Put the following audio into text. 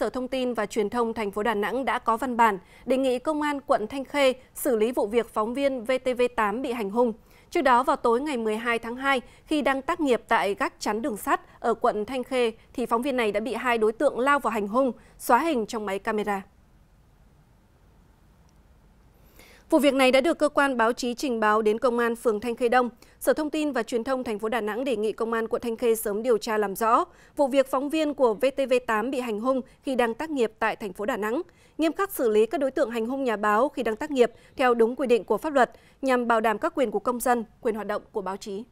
Sở Thông tin và Truyền thông thành phố Đà Nẵng đã có văn bản đề nghị công an quận Thanh Khê xử lý vụ việc phóng viên VTV8 bị hành hung. Trước đó vào tối ngày 12 tháng 2, khi đang tác nghiệp tại gác chắn đường sắt ở quận Thanh Khê thì phóng viên này đã bị hai đối tượng lao vào hành hung, xóa hình trong máy camera. Vụ việc này đã được cơ quan báo chí trình báo đến công an phường Thanh Khê Đông. Sở Thông tin và Truyền thông thành phố Đà Nẵng đề nghị công an quận Thanh Khê sớm điều tra làm rõ vụ việc phóng viên của VTV8 bị hành hung khi đang tác nghiệp tại thành phố Đà Nẵng, nghiêm khắc xử lý các đối tượng hành hung nhà báo khi đang tác nghiệp theo đúng quy định của pháp luật nhằm bảo đảm các quyền của công dân, quyền hoạt động của báo chí.